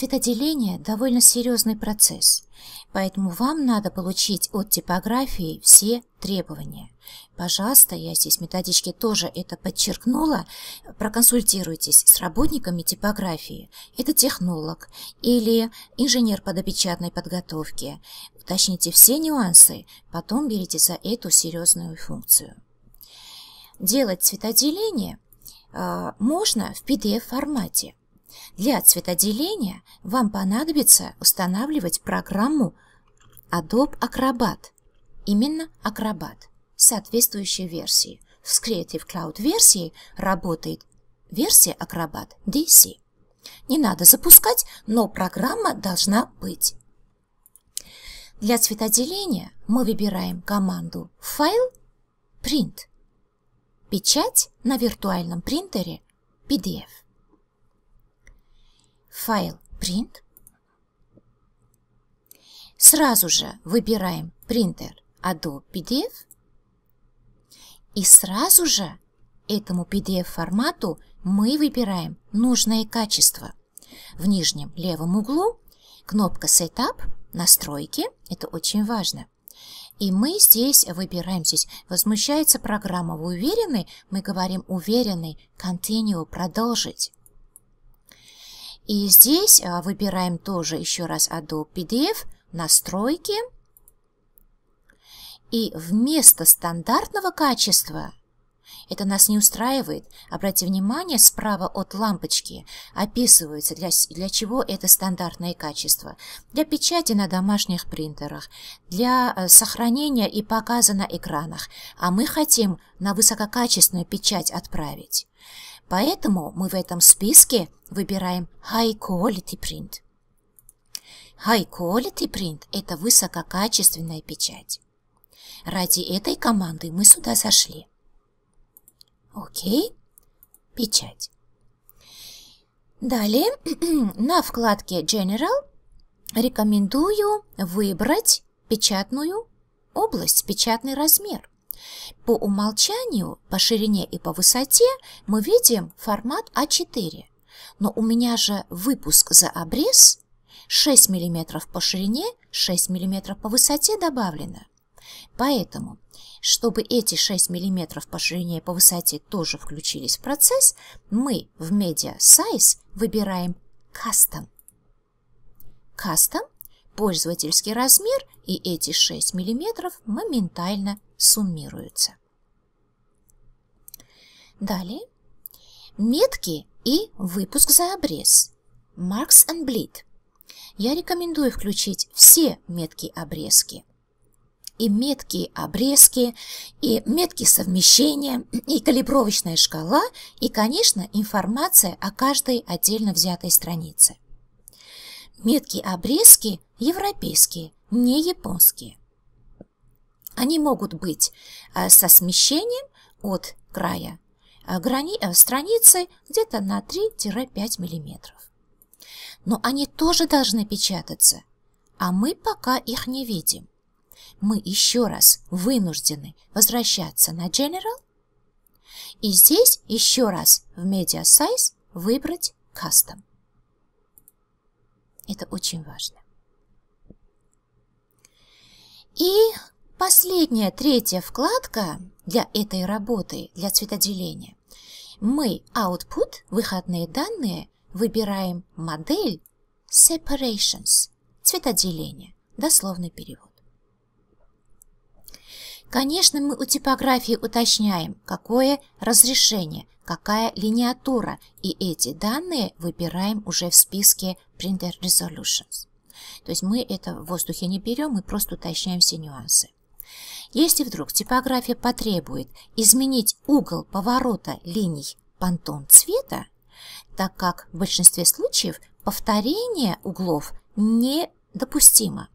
Цветоделение – довольно серьезный процесс, поэтому вам надо получить от типографии все требования. Пожалуйста, я здесь в методичке тоже это подчеркнула, проконсультируйтесь с работниками типографии. Это технолог или инженер по допечатной подготовке. Уточните все нюансы, потом берите за эту серьезную функцию. Делать цветоделение э, можно в PDF-формате – для цветоделения вам понадобится устанавливать программу Adobe Acrobat, именно Acrobat, соответствующей версии. С Creative Cloud версии работает версия Acrobat DC. Не надо запускать, но программа должна быть. Для цветоделения мы выбираем команду «Файл», «Print», «Печать» на виртуальном принтере «PDF» файл print. Сразу же выбираем принтер Adobe PDF. И сразу же этому PDF формату мы выбираем нужное качество. В нижнем левом углу кнопка Setup, настройки, это очень важно. И мы здесь выбираем, здесь возмущается программа, вы уверены? Мы говорим уверенный, continue, продолжить. И здесь а, выбираем тоже еще раз Adobe PDF, настройки. И вместо стандартного качества, это нас не устраивает, обратите внимание, справа от лампочки описывается, для, для чего это стандартное качество. Для печати на домашних принтерах, для а, сохранения и показа на экранах. А мы хотим на высококачественную печать отправить. Поэтому мы в этом списке выбираем High Quality Print. High Quality Print – это высококачественная печать. Ради этой команды мы сюда зашли. Окей. Печать. Далее на вкладке General рекомендую выбрать печатную область, печатный размер. По умолчанию, по ширине и по высоте мы видим формат А4. Но у меня же выпуск за обрез 6 мм по ширине, 6 мм по высоте добавлено. Поэтому, чтобы эти 6 мм по ширине и по высоте тоже включились в процесс, мы в Media Size выбираем Custom. Custom – пользовательский размер, и эти 6 мм моментально суммируются. Далее. Метки и выпуск за обрез. Marks and Bleed. Я рекомендую включить все метки-обрезки. И метки-обрезки, и метки совмещения, и калибровочная шкала, и, конечно, информация о каждой отдельно взятой странице. Метки-обрезки европейские, не японские. Они могут быть э, со смещением от края э, грани... Э, страницы где-то на 3-5 мм. Но они тоже должны печататься, а мы пока их не видим. Мы еще раз вынуждены возвращаться на General и здесь еще раз в Media Size выбрать Custom. Это очень важно. И Последняя третья вкладка для этой работы, для цветоделения. Мы output, выходные данные, выбираем модель separations, цветоделение, дословный перевод. Конечно, мы у типографии уточняем, какое разрешение, какая линеатура и эти данные выбираем уже в списке Printer Resolutions. То есть мы это в воздухе не берем, мы просто уточняем все нюансы. Если вдруг типография потребует изменить угол поворота линий понтон цвета, так как в большинстве случаев повторение углов недопустимо.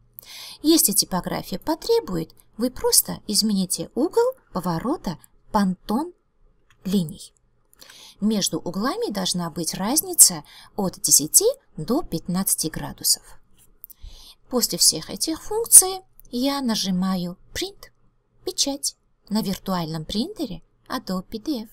Если типография потребует, вы просто измените угол поворота понтон линий. Между углами должна быть разница от 10 до 15 градусов. После всех этих функций я нажимаю Print печать на виртуальном принтере Adobe PDF.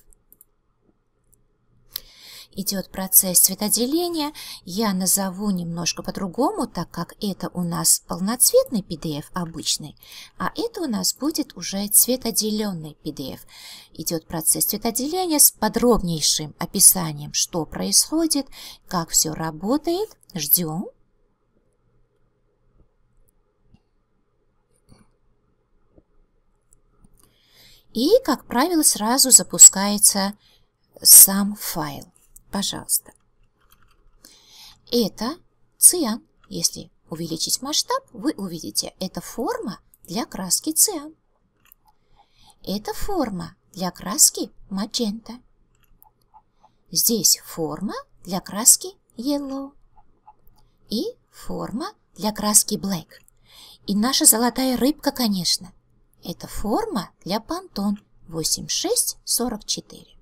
Идет процесс цветоделения. Я назову немножко по-другому, так как это у нас полноцветный PDF обычный, а это у нас будет уже цветоделенный PDF. Идет процесс цветоделения с подробнейшим описанием, что происходит, как все работает. Ждем. И, как правило, сразу запускается сам файл. Пожалуйста. Это циан. Если увеличить масштаб, вы увидите, это форма для краски циан. Это форма для краски магента. Здесь форма для краски yellow. И форма для краски black. И наша золотая рыбка, конечно – это форма для Pantone 8644.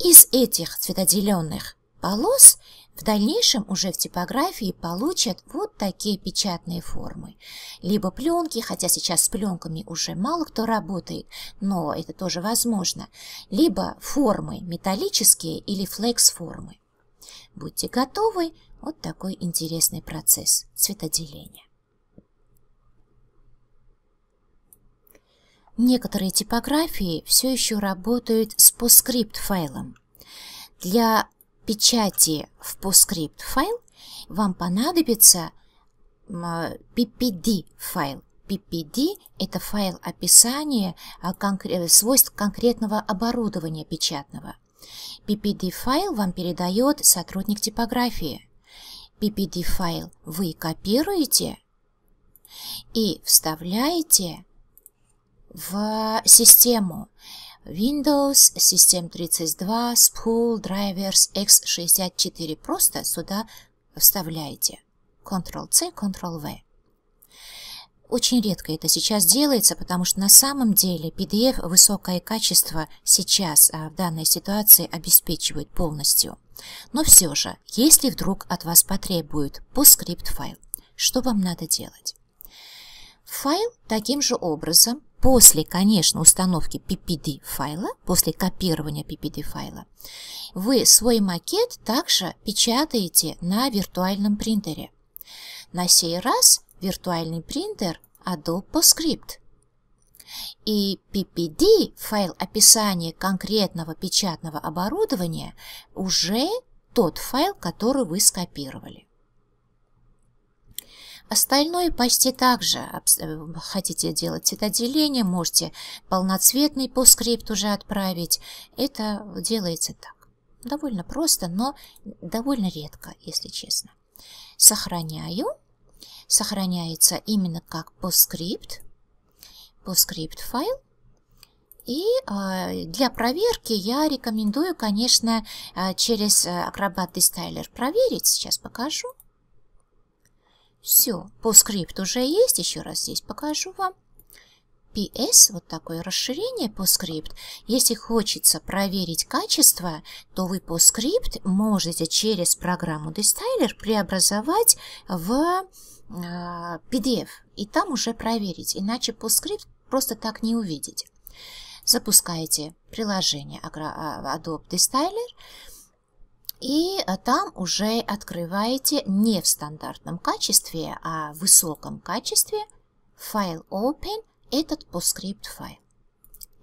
Из этих цветоделенных полос в дальнейшем уже в типографии получат вот такие печатные формы. Либо пленки, хотя сейчас с пленками уже мало кто работает, но это тоже возможно. Либо формы металлические или флекс-формы. Будьте готовы, вот такой интересный процесс цветоделения. Некоторые типографии все еще работают с PostScript файлом. Для печати в PostScript файл вам понадобится PPD файл. PPD – это файл описания а э, свойств конкретного оборудования печатного. PPD файл вам передает сотрудник типографии. PPD файл вы копируете и вставляете в систему Windows System 32 Spool Drivers X64. Просто сюда вставляете Ctrl-C, Ctrl-V. Очень редко это сейчас делается, потому что на самом деле PDF высокое качество сейчас а, в данной ситуации обеспечивает полностью. Но все же, если вдруг от вас потребуют по скрипт файл, что вам надо делать? Файл таким же образом после, конечно, установки PPD файла, после копирования PPD файла, вы свой макет также печатаете на виртуальном принтере. На сей раз виртуальный принтер Adobe PostScript. И PPD, файл описания конкретного печатного оборудования, уже тот файл, который вы скопировали. Остальное почти так же. Э, хотите делать это деление можете полноцветный по скрипту уже отправить. Это делается так. Довольно просто, но довольно редко, если честно. Сохраняю. Сохраняется именно как по скрипт по скрипт файл. И э, для проверки я рекомендую, конечно, э, через Acrobat Distiller проверить. Сейчас покажу. Все, по скрипту уже есть, еще раз здесь покажу вам. PS, вот такое расширение по скрипт. Если хочется проверить качество, то вы по скрипт можете через программу Destiler преобразовать в а, э, PDF и там уже проверить, иначе по скрипт просто так не увидеть. Запускаете приложение а, Adobe Destiler и а, там уже открываете не в стандартном качестве, а в высоком качестве файл open этот PostScript файл.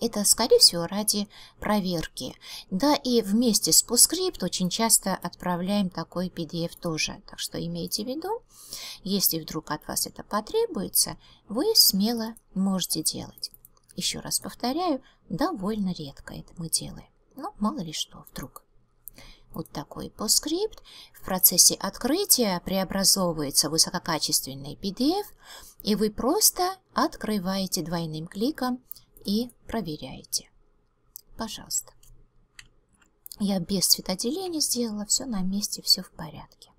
Это, скорее всего, ради проверки. Да, и вместе с PostScript очень часто отправляем такой PDF тоже. Так что имейте в виду, если вдруг от вас это потребуется, вы смело можете делать. Еще раз повторяю, довольно редко это мы делаем. Но ну, мало ли что, вдруг. Вот такой постскрипт. В процессе открытия преобразовывается высококачественный PDF, и вы просто открываете двойным кликом и проверяете. Пожалуйста. Я без цветоделения сделала, все на месте, все в порядке.